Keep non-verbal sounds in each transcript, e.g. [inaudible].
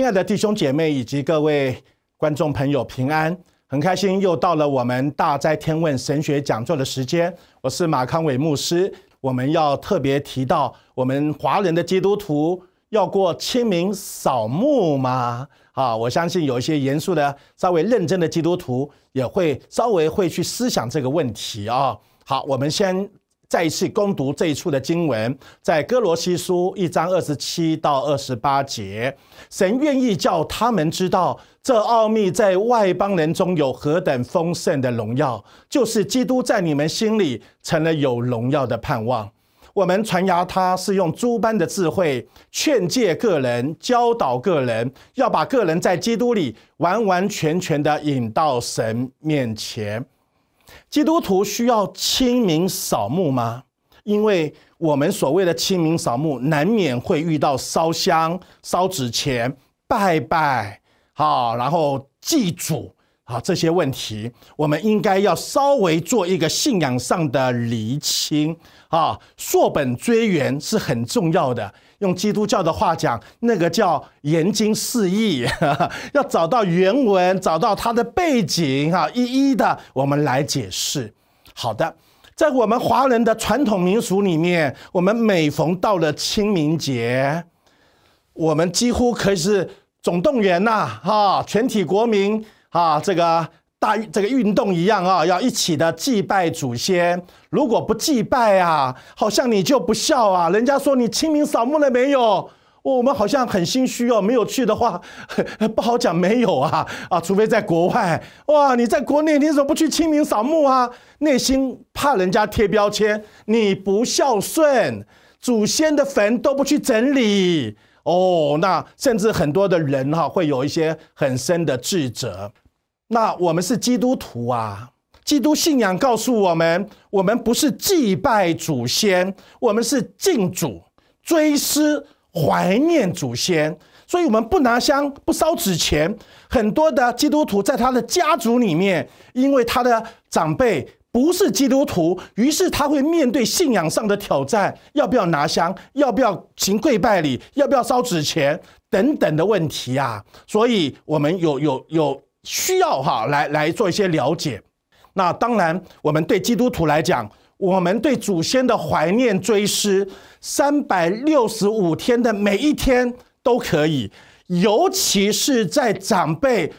亲爱的弟兄姐妹以及各位观众朋友，平安！很开心又到了我们大灾天问神学讲座的时间。我是马康伟牧师。我们要特别提到，我们华人的基督徒要过清明扫墓吗？啊，我相信有一些严肃的、稍微认真的基督徒也会稍微会去思想这个问题啊。好，我们先。再一次攻读这一处的经文，在哥罗西书一章二十七到二十八节，神愿意叫他们知道这奥秘在外邦人中有何等丰盛的荣耀，就是基督在你们心里成了有荣耀的盼望。我们传扬他是用诸般的智慧劝戒个人、教导个人，要把个人在基督里完完全全的引到神面前。基督徒需要清明扫墓吗？因为我们所谓的清明扫墓，难免会遇到烧香、烧纸钱、拜拜，好，然后祭祖，好这些问题，我们应该要稍微做一个信仰上的厘清，啊，溯本追源是很重要的。用基督教的话讲，那个叫言经释义，[laughs] 要找到原文，找到它的背景，哈，一一的我们来解释。好的，在我们华人的传统民俗里面，我们每逢到了清明节，我们几乎可以是总动员呐，哈，全体国民啊，这个。大这个运动一样啊，要一起的祭拜祖先。如果不祭拜啊，好像你就不孝啊。人家说你清明扫墓了没有？我们好像很心虚哦，没有去的话 [laughs] 不好讲没有啊啊，除非在国外哇。你在国内，你怎么不去清明扫墓啊？内心怕人家贴标签，你不孝顺祖先的坟都不去整理哦。那甚至很多的人哈，会有一些很深的自责。那我们是基督徒啊，基督信仰告诉我们，我们不是祭拜祖先，我们是敬主、追思、怀念祖先，所以我们不拿香、不烧纸钱。很多的基督徒在他的家族里面，因为他的长辈不是基督徒，于是他会面对信仰上的挑战：要不要拿香？要不要行跪拜礼？要不要烧纸钱？等等的问题啊。所以我们有有有。需要哈来来做一些了解。那当然，我们对基督徒来讲，我们对祖先的怀念追思，三百六十五天的每一天都可以，尤其是在长辈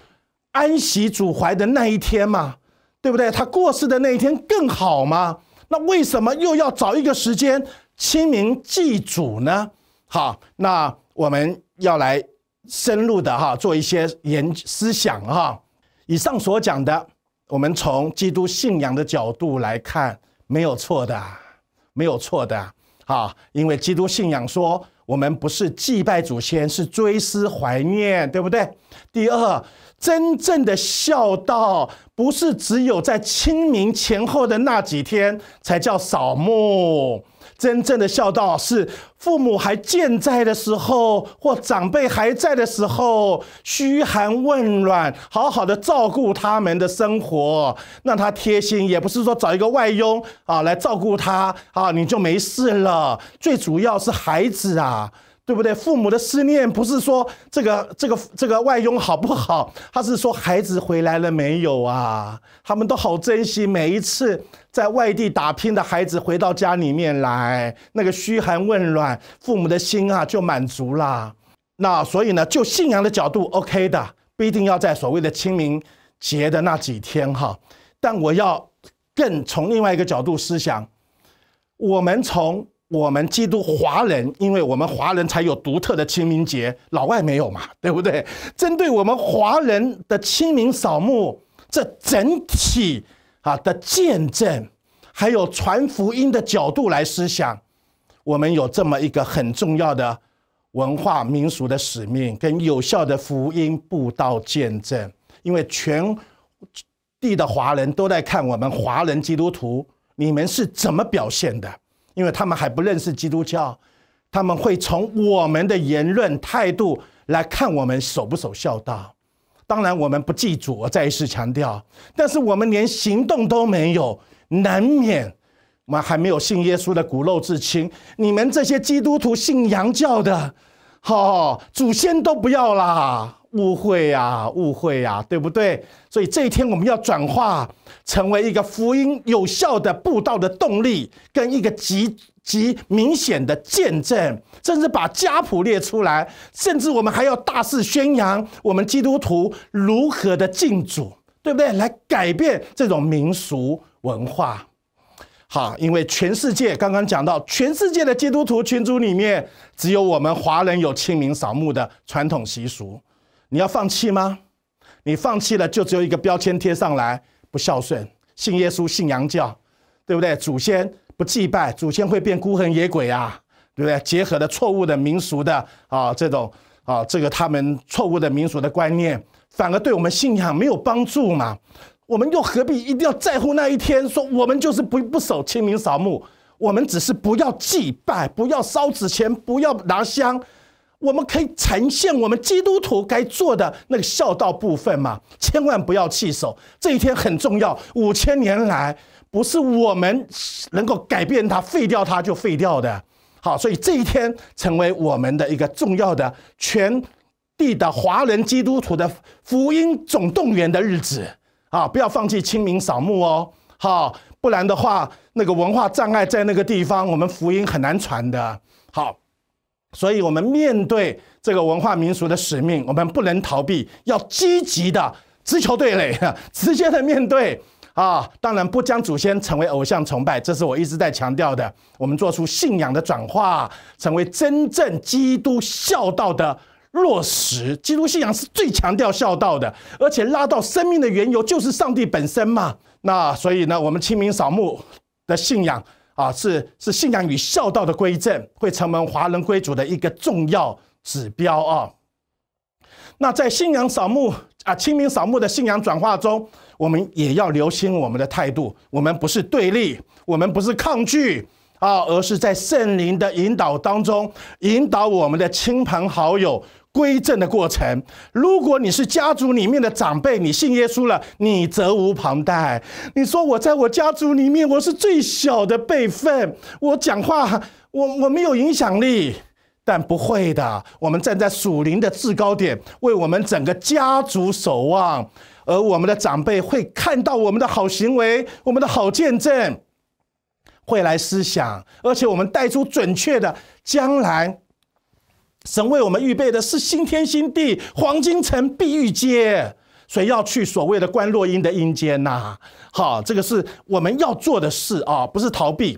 安息主怀的那一天嘛，对不对？他过世的那一天更好嘛？那为什么又要找一个时间清明祭祖呢？好，那我们要来。深入的哈，做一些研思想哈。以上所讲的，我们从基督信仰的角度来看，没有错的，没有错的哈，因为基督信仰说，我们不是祭拜祖先，是追思怀念，对不对？第二，真正的孝道不是只有在清明前后的那几天才叫扫墓。真正的孝道是父母还健在的时候，或长辈还在的时候，嘘寒问暖，好好的照顾他们的生活，让他贴心。也不是说找一个外佣啊来照顾他啊，你就没事了。最主要是孩子啊。对不对？父母的思念不是说这个、这个、这个外佣好不好？他是说孩子回来了没有啊？他们都好珍惜每一次在外地打拼的孩子回到家里面来，那个嘘寒问暖，父母的心啊就满足了。那所以呢，就信仰的角度，OK 的，不一定要在所谓的清明节的那几天哈。但我要更从另外一个角度思想，我们从。我们基督华人，因为我们华人才有独特的清明节，老外没有嘛，对不对？针对我们华人的清明扫墓，这整体啊的见证，还有传福音的角度来思想，我们有这么一个很重要的文化民俗的使命跟有效的福音布道见证，因为全地的华人都在看我们华人基督徒，你们是怎么表现的？因为他们还不认识基督教，他们会从我们的言论态度来看我们守不守孝道。当然，我们不祭祖，我再一次强调，但是我们连行动都没有，难免我们还没有信耶稣的骨肉至亲。你们这些基督徒信洋教的，哈，祖先都不要啦。误会呀，误会呀，对不对？所以这一天我们要转化成为一个福音有效的布道的动力，跟一个极极明显的见证，甚至把家谱列出来，甚至我们还要大肆宣扬我们基督徒如何的敬主，对不对？来改变这种民俗文化。好，因为全世界刚刚讲到，全世界的基督徒群组里面，只有我们华人有清明扫墓的传统习俗。你要放弃吗？你放弃了，就只有一个标签贴上来，不孝顺，信耶稣，信洋教，对不对？祖先不祭拜，祖先会变孤魂野鬼啊，对不对？结合的错误的民俗的啊，这种啊，这个他们错误的民俗的观念，反而对我们信仰没有帮助嘛？我们又何必一定要在乎那一天？说我们就是不不守清明扫墓，我们只是不要祭拜，不要烧纸钱，不要拿香。我们可以呈现我们基督徒该做的那个孝道部分嘛？千万不要弃守，这一天很重要。五千年来，不是我们能够改变它、废掉它就废掉的。好，所以这一天成为我们的一个重要的全地的华人基督徒的福音总动员的日子啊！不要放弃清明扫墓哦，好，不然的话，那个文化障碍在那个地方，我们福音很难传的。好。所以，我们面对这个文化民俗的使命，我们不能逃避，要积极的直球对垒，[laughs] 直接的面对啊！当然，不将祖先成为偶像崇拜，这是我一直在强调的。我们做出信仰的转化，成为真正基督孝道的落实。基督信仰是最强调孝道的，而且拉到生命的缘由就是上帝本身嘛。那所以呢，我们清明扫墓的信仰。啊，是是信仰与孝道的归正，会成为华人归主的一个重要指标啊。那在信仰扫墓啊，清明扫墓的信仰转化中，我们也要留心我们的态度，我们不是对立，我们不是抗拒啊，而是在圣灵的引导当中，引导我们的亲朋好友。归正的过程，如果你是家族里面的长辈，你信耶稣了，你责无旁贷。你说我在我家族里面我是最小的辈分，我讲话我我没有影响力，但不会的，我们站在属灵的制高点，为我们整个家族守望，而我们的长辈会看到我们的好行为，我们的好见证，会来思想，而且我们带出准确的将来。神为我们预备的是新天新地、黄金城、碧玉街，所以要去所谓的关洛阴的阴间呐。好，这个是我们要做的事啊，不是逃避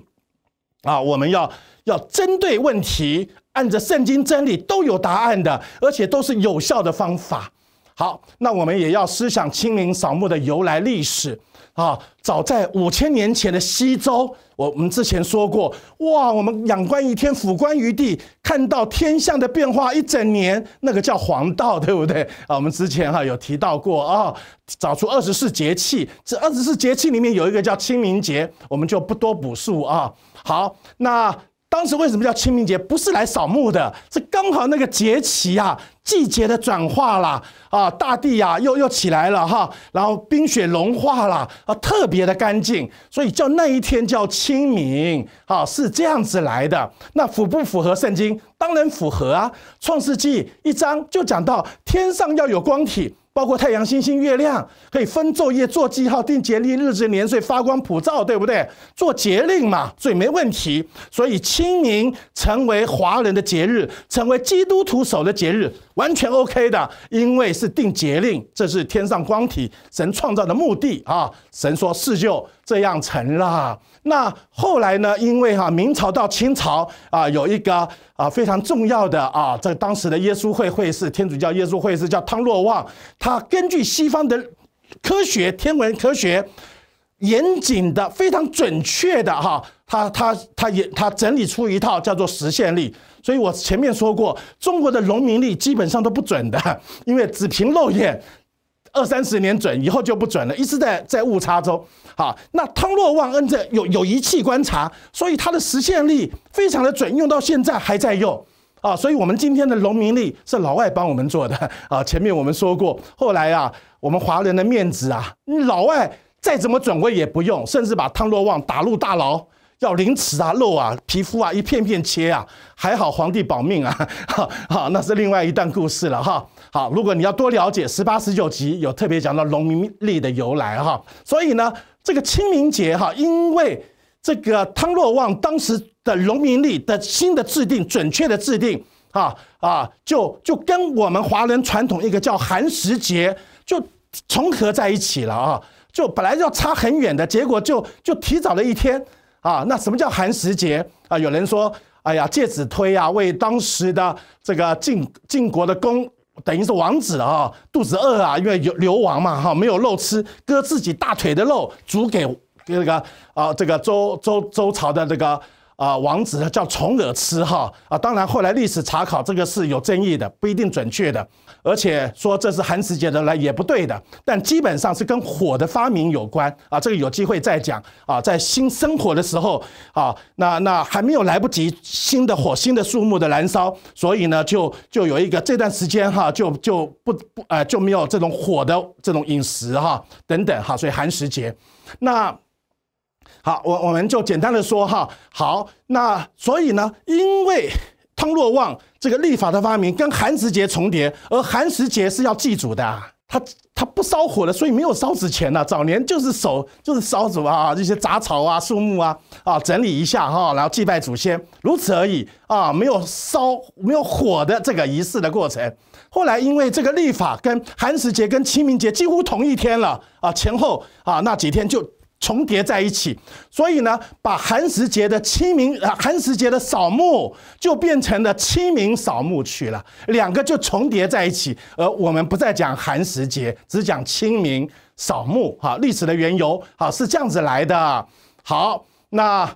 啊。我们要要针对问题，按着圣经真理都有答案的，而且都是有效的方法。好，那我们也要思想清明扫墓的由来历史啊。早在五千年前的西周。我我们之前说过，哇，我们仰观于天，俯观于地，看到天象的变化一整年，那个叫黄道，对不对？啊，我们之前哈有提到过啊，找出二十四节气，这二十四节气里面有一个叫清明节，我们就不多补述啊。好，那。当时为什么叫清明节？不是来扫墓的，是刚好那个节气呀，季节的转化啦，啊，大地呀又又起来了哈，然后冰雪融化了啊，特别的干净，所以叫那一天叫清明，啊，是这样子来的。那符不符合圣经？当然符合啊，《创世纪》一章就讲到天上要有光体。包括太阳、星星、月亮，可以分昼夜做记号，定节令日子、年岁，发光普照，对不对？做节令嘛，所以没问题。所以清明成为华人的节日，成为基督徒守的节日，完全 OK 的，因为是定节令，这是天上光体神创造的目的啊！神说四就。这样成了。那后来呢？因为哈，明朝到清朝啊，有一个啊非常重要的啊，这当时的耶稣会会士，天主教耶稣会士叫汤若望，他根据西方的科学、天文科学，严谨的、非常准确的哈，他他他也他整理出一套叫做“实现力”。所以我前面说过，中国的农民力基本上都不准的，因为只凭肉眼。二三十年准，以后就不准了，一直在在误差中。好，那汤若望恩这有有仪器观察，所以他的实现力非常的准，用到现在还在用。啊，所以我们今天的农民力是老外帮我们做的。啊，前面我们说过，后来啊，我们华人的面子啊，老外再怎么转位也不用，甚至把汤若望打入大牢，要凌迟啊、肉啊、皮肤啊一片片切啊，还好皇帝保命啊，好，那是另外一段故事了哈。好，如果你要多了解十八、十九集，有特别讲到农民历的由来哈，所以呢，这个清明节哈，因为这个汤若望当时的农民历的新的制定、准确的制定啊啊，就就跟我们华人传统一个叫寒食节就重合在一起了啊，就本来要差很远的，结果就就提早了一天啊。那什么叫寒食节啊？有人说，哎呀，介子推啊，为当时的这个晋晋国的公。等于是王子啊，肚子饿啊，因为流流亡嘛，哈，没有肉吃，割自己大腿的肉煮给给那个啊，这个周周周朝的这个。啊，王子叫虫耳吃哈啊，当然后来历史查考这个是有争议的，不一定准确的，而且说这是寒食节的呢也不对的，但基本上是跟火的发明有关啊，这个有机会再讲啊，在新生火的时候啊，那那还没有来不及新的火新的树木的燃烧，所以呢就就有一个这段时间哈就就不不呃就没有这种火的这种饮食哈等等哈，所以寒食节那。好，我我们就简单的说哈。好，那所以呢，因为汤若望这个历法的发明跟寒食节重叠，而寒食节是要祭祖的，他他不烧火的，所以没有烧纸钱呢。早年就是手就是烧什么啊，这些杂草啊、树木啊，啊，整理一下哈，然后祭拜祖先，如此而已啊，没有烧没有火的这个仪式的过程。后来因为这个历法跟寒食节跟清明节几乎同一天了啊，前后啊那几天就。重叠在一起，所以呢，把寒食节的清明，寒食节的扫墓就变成了清明扫墓去了，两个就重叠在一起。而我们不再讲寒食节，只讲清明扫墓。哈，历史的缘由，好是这样子来的。好，那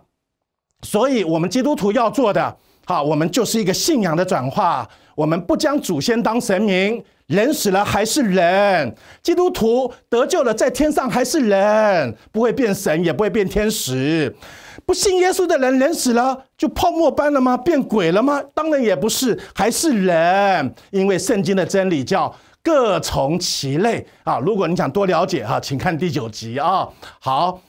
所以我们基督徒要做的，好，我们就是一个信仰的转化，我们不将祖先当神明。人死了还是人，基督徒得救了在天上还是人，不会变神也不会变天使。不信耶稣的人，人死了就泡沫般了吗？变鬼了吗？当然也不是，还是人。因为圣经的真理叫各从其类啊。如果你想多了解哈，请看第九集啊。好，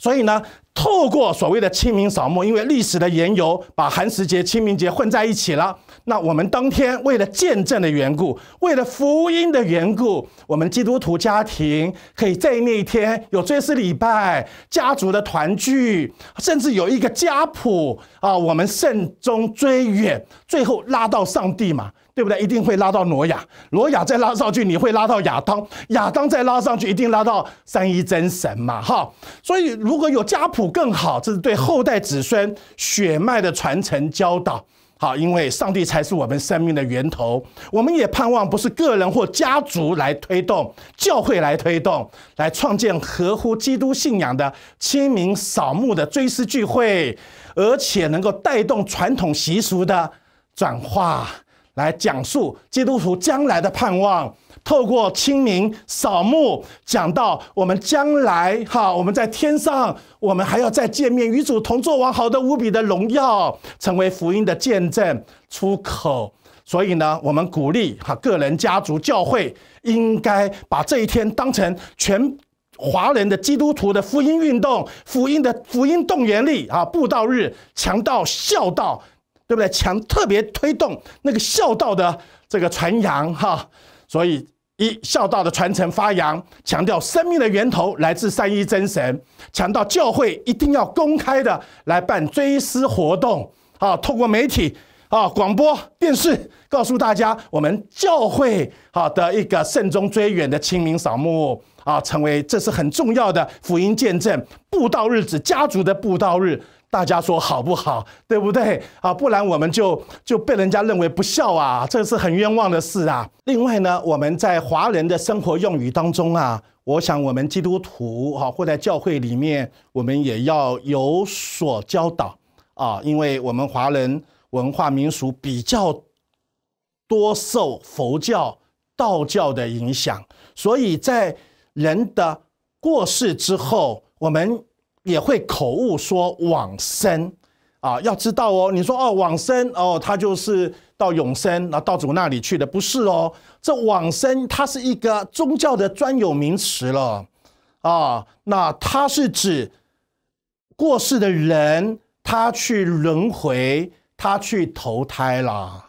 所以呢，透过所谓的清明扫墓，因为历史的缘由，把寒食节、清明节混在一起了。那我们当天为了见证的缘故，为了福音的缘故，我们基督徒家庭可以在那一天有追思礼拜、家族的团聚，甚至有一个家谱啊，我们慎终追远，最后拉到上帝嘛，对不对？一定会拉到挪亚，挪亚再拉上去，你会拉到亚当，亚当再拉上去，一定拉到三一真神嘛，哈。所以，如果有家谱更好，这是对后代子孙血脉的传承教导。好，因为上帝才是我们生命的源头。我们也盼望不是个人或家族来推动教会来推动，来创建合乎基督信仰的清明扫墓的追思聚会，而且能够带动传统习俗的转化，来讲述基督徒将来的盼望。透过清明扫墓，讲到我们将来哈，我们在天上，我们还要再见面，与主同坐王，好的无比的荣耀，成为福音的见证出口。所以呢，我们鼓励哈，个人、家族、教会应该把这一天当成全华人的基督徒的福音运动、福音的福音动员力啊，布道日、强盗孝道，对不对？强特别推动那个孝道的这个传扬哈，所以。一孝道的传承发扬，强调生命的源头来自三一真神，强调教会一定要公开的来办追思活动，啊，透过媒体啊，广播、电视告诉大家，我们教会好的一个慎终追远的清明扫墓啊，成为这是很重要的福音见证，布道日子、家族的布道日。大家说好不好？对不对啊？不然我们就就被人家认为不孝啊，这是很冤枉的事啊。另外呢，我们在华人的生活用语当中啊，我想我们基督徒哈，或在教会里面，我们也要有所教导啊，因为我们华人文化民俗比较多受佛教、道教的影响，所以在人的过世之后，我们。也会口误说往生，啊，要知道哦，你说哦往生哦，他就是到永生那道祖那里去的，不是哦。这往生它是一个宗教的专有名词了，啊，那它是指过世的人，他去轮回，他去投胎啦。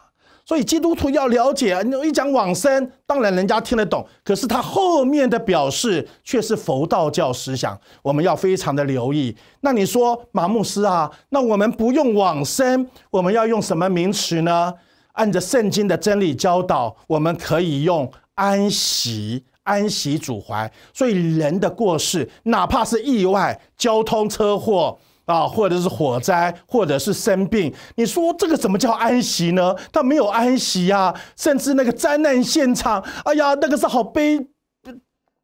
所以基督徒要了解，你一讲往生，当然人家听得懂，可是他后面的表示却是佛道教思想，我们要非常的留意。那你说马牧师啊，那我们不用往生，我们要用什么名词呢？按着圣经的真理教导，我们可以用安息，安息主怀。所以人的过世，哪怕是意外、交通车祸。啊，或者是火灾，或者是生病，你说这个怎么叫安息呢？他没有安息呀，甚至那个灾难现场，哎呀，那个是好悲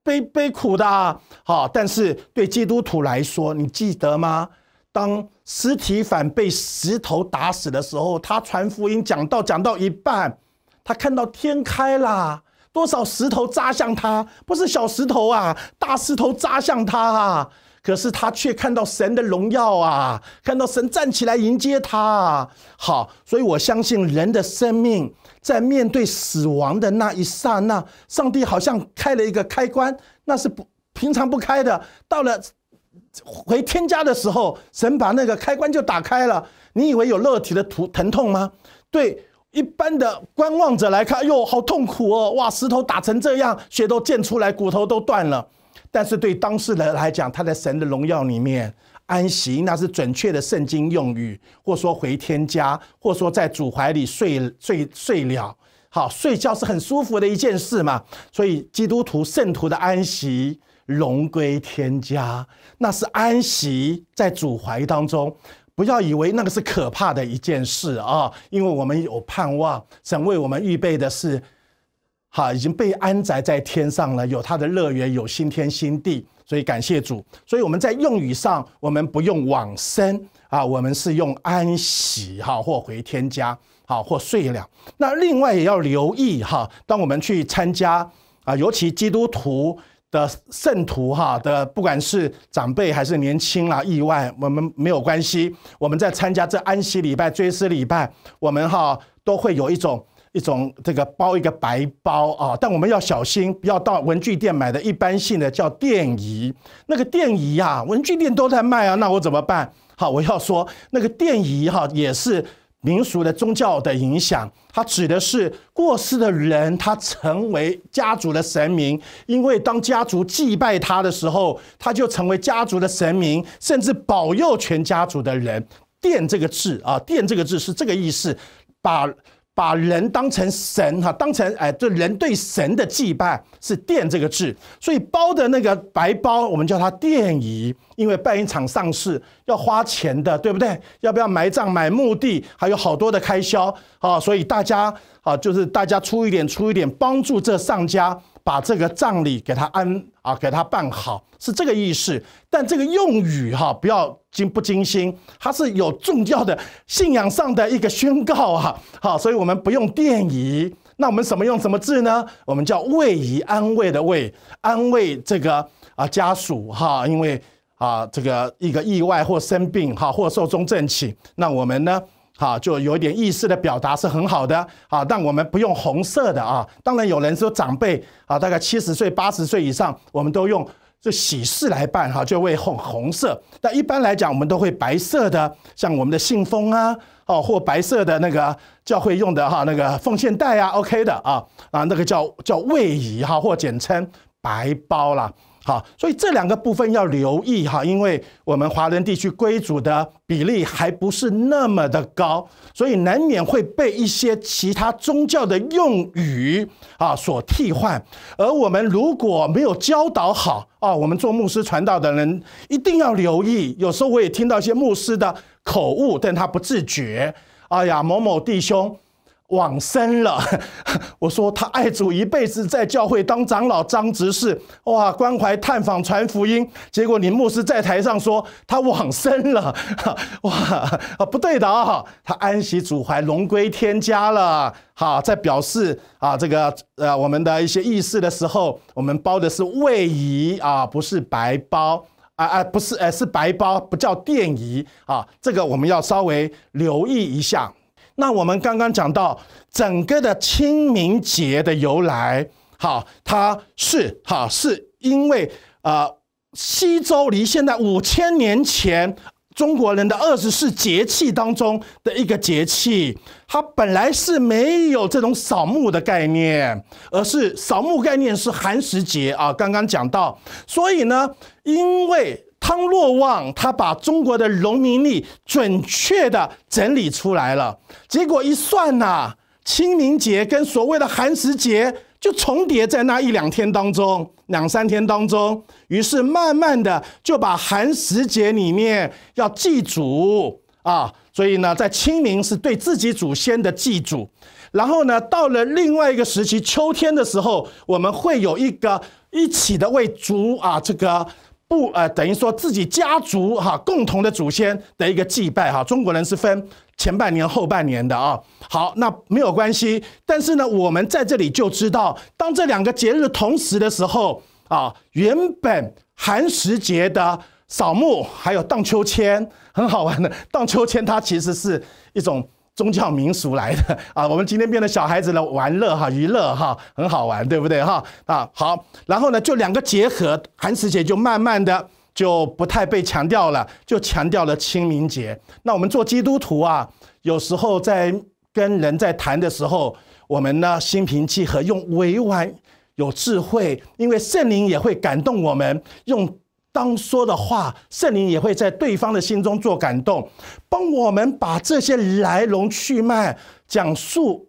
悲悲苦的。啊。好，但是对基督徒来说，你记得吗？当实体反被石头打死的时候，他传福音讲到讲到一半，他看到天开了，多少石头砸向他，不是小石头啊，大石头砸向他啊。可是他却看到神的荣耀啊，看到神站起来迎接他。好，所以我相信人的生命在面对死亡的那一刹那，上帝好像开了一个开关，那是不平常不开的。到了 [laughs] 回天家的时候，神把那个开关就打开了。你以为有肉体的痛疼痛吗？对，一般的观望着来看，哟，好痛苦哦，哇，石头打成这样，血都溅出来，骨头都断了。但是对当事人来讲，他在神的荣耀里面安息，那是准确的圣经用语，或说回天家，或说在主怀里睡睡睡了。好，睡觉是很舒服的一件事嘛。所以基督徒圣徒的安息，荣归天家，那是安息在主怀当中。不要以为那个是可怕的一件事啊，因为我们有盼望，神为我们预备的是。哈，已经被安宅在天上了，有他的乐园，有新天新地，所以感谢主。所以我们在用语上，我们不用往生啊，我们是用安息哈，或回天家，好，或睡了。那另外也要留意哈，当我们去参加啊，尤其基督徒的圣徒哈的，不管是长辈还是年轻啊，意外我们没有关系，我们在参加这安息礼拜、追思礼拜，我们哈都会有一种。一种这个包一个白包啊，但我们要小心，不要到文具店买的一般性的叫电仪，那个电仪呀，文具店都在卖啊，那我怎么办？好，我要说那个电仪哈，也是民俗的宗教的影响，它指的是过世的人，他成为家族的神明，因为当家族祭拜他的时候，他就成为家族的神明，甚至保佑全家族的人。电这个字啊，电这个字是这个意思，把。把人当成神哈，当成哎，这人对神的祭拜是奠这个字，所以包的那个白包我们叫它奠仪，因为办一场丧事要花钱的，对不对？要不要埋葬买墓地，还有好多的开销啊，所以大家啊，就是大家出一点出一点，帮助这上家。把这个葬礼给他安啊，给他办好是这个意思，但这个用语哈，不要惊不惊心，它是有重要的信仰上的一个宣告啊，好，所以我们不用电仪，那我们什么用什么字呢？我们叫慰仪，安慰的慰，安慰这个啊家属哈，因为啊这个一个意外或生病哈，或寿终正寝，那我们呢？好，就有一点意思的表达是很好的好，但我们不用红色的啊。当然有人说长辈啊，大概七十岁、八十岁以上，我们都用这喜事来办哈，就为红红色。但一般来讲，我们都会白色的，像我们的信封啊，哦，或白色的那个教会用的哈，那个奉献袋啊，OK 的啊啊，那个叫叫位仪哈，或简称白包啦。好，所以这两个部分要留意哈，因为我们华人地区归主的比例还不是那么的高，所以难免会被一些其他宗教的用语啊所替换。而我们如果没有教导好啊，我们做牧师传道的人一定要留意。有时候我也听到一些牧师的口误，但他不自觉。哎呀，某某弟兄。往生了，[laughs] 我说他爱主一辈子，在教会当长老、张执事，哇，关怀探访传福音。结果林牧师在台上说他往生了，[laughs] 哇啊，不对的啊，他安息主怀，荣归天家了。好，在表示啊，这个呃，我们的一些意思的时候，我们包的是位移啊，不是白包啊啊，不是呃，是白包，不叫电仪啊，这个我们要稍微留意一下。那我们刚刚讲到整个的清明节的由来，好，它是好，是因为啊西周离现在五千年前，中国人的二十四节气当中的一个节气，它本来是没有这种扫墓的概念，而是扫墓概念是寒食节啊，刚刚讲到，所以呢，因为。汤若望他把中国的农民历准确的整理出来了，结果一算呐，清明节跟所谓的寒食节就重叠在那一两天当中，两三天当中，于是慢慢的就把寒食节里面要祭祖啊，所以呢，在清明是对自己祖先的祭祖，然后呢，到了另外一个时期，秋天的时候，我们会有一个一起的为祖啊这个。不，呃，等于说自己家族哈共同的祖先的一个祭拜哈，中国人是分前半年后半年的啊。好，那没有关系，但是呢，我们在这里就知道，当这两个节日同时的时候啊，原本寒食节的扫墓还有荡秋千，很好玩的。荡秋千它其实是一种。宗教民俗来的啊，我们今天变得小孩子来玩乐哈，娱乐哈，很好玩，对不对哈？啊，好，然后呢，就两个结合，寒食节就慢慢的就不太被强调了，就强调了清明节。那我们做基督徒啊，有时候在跟人在谈的时候，我们呢心平气和，用委婉，有智慧，因为圣灵也会感动我们，用。当说的话，圣灵也会在对方的心中做感动，帮我们把这些来龙去脉讲述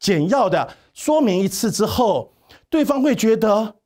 简要的说明一次之后，对方会觉得，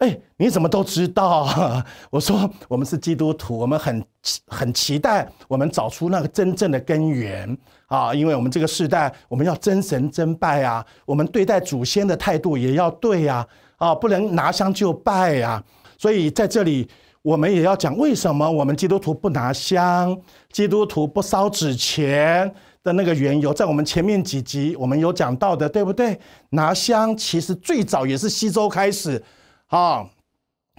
哎，你怎么都知道？[laughs] 我说我们是基督徒，我们很很期待我们找出那个真正的根源啊，因为我们这个时代，我们要真神真拜啊，我们对待祖先的态度也要对啊，啊，不能拿香就拜啊，所以在这里。我们也要讲为什么我们基督徒不拿香，基督徒不烧纸钱的那个缘由，在我们前面几集我们有讲到的，对不对？拿香其实最早也是西周开始，啊，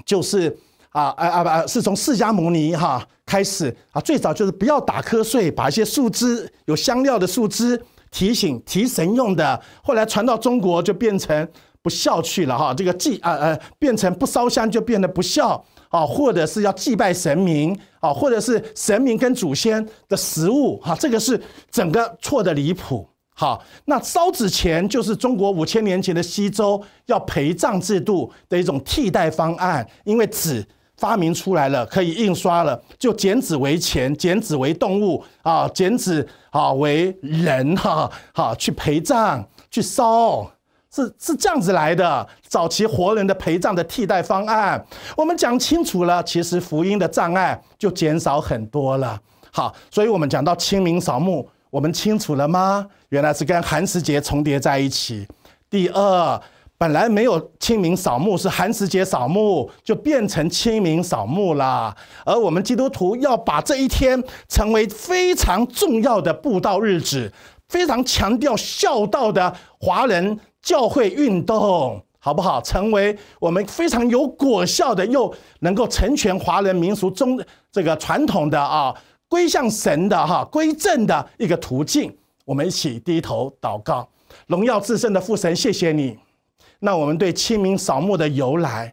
就是啊，啊啊，不是从释迦牟尼哈开始啊，最早就是不要打瞌睡，把一些树枝有香料的树枝提醒提神用的，后来传到中国就变成。不孝去了哈，这个祭啊啊，变成不烧香就变得不孝啊，或者是要祭拜神明啊，或者是神明跟祖先的食物哈，这个是整个错的离谱。好，那烧纸钱就是中国五千年前的西周要陪葬制度的一种替代方案，因为纸发明出来了，可以印刷了，就剪纸为钱，剪纸为动物啊，剪纸啊为人哈，好去陪葬去烧。是是这样子来的，早期活人的陪葬的替代方案。我们讲清楚了，其实福音的障碍就减少很多了。好，所以我们讲到清明扫墓，我们清楚了吗？原来是跟寒食节重叠在一起。第二，本来没有清明扫墓，是寒食节扫墓，就变成清明扫墓了。而我们基督徒要把这一天成为非常重要的布道日子，非常强调孝道的华人。教会运动好不好？成为我们非常有果效的，又能够成全华人民俗中这个传统的啊，归向神的哈，归正的一个途径。我们一起低头祷告，荣耀至圣的父神，谢谢你。那我们对清明扫墓的由来，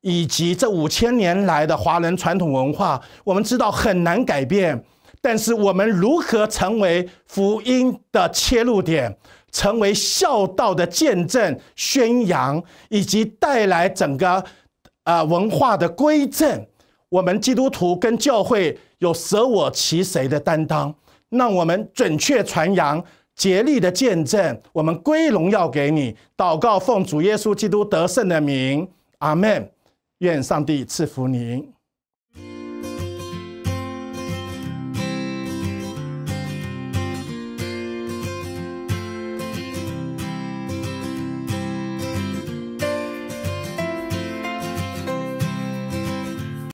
以及这五千年来的华人传统文化，我们知道很难改变，但是我们如何成为福音的切入点？成为孝道的见证、宣扬，以及带来整个，呃，文化的归正。我们基督徒跟教会有舍我其谁的担当，让我们准确传扬，竭力的见证。我们归荣耀给你，祷告，奉主耶稣基督得胜的名，阿门。愿上帝赐福您。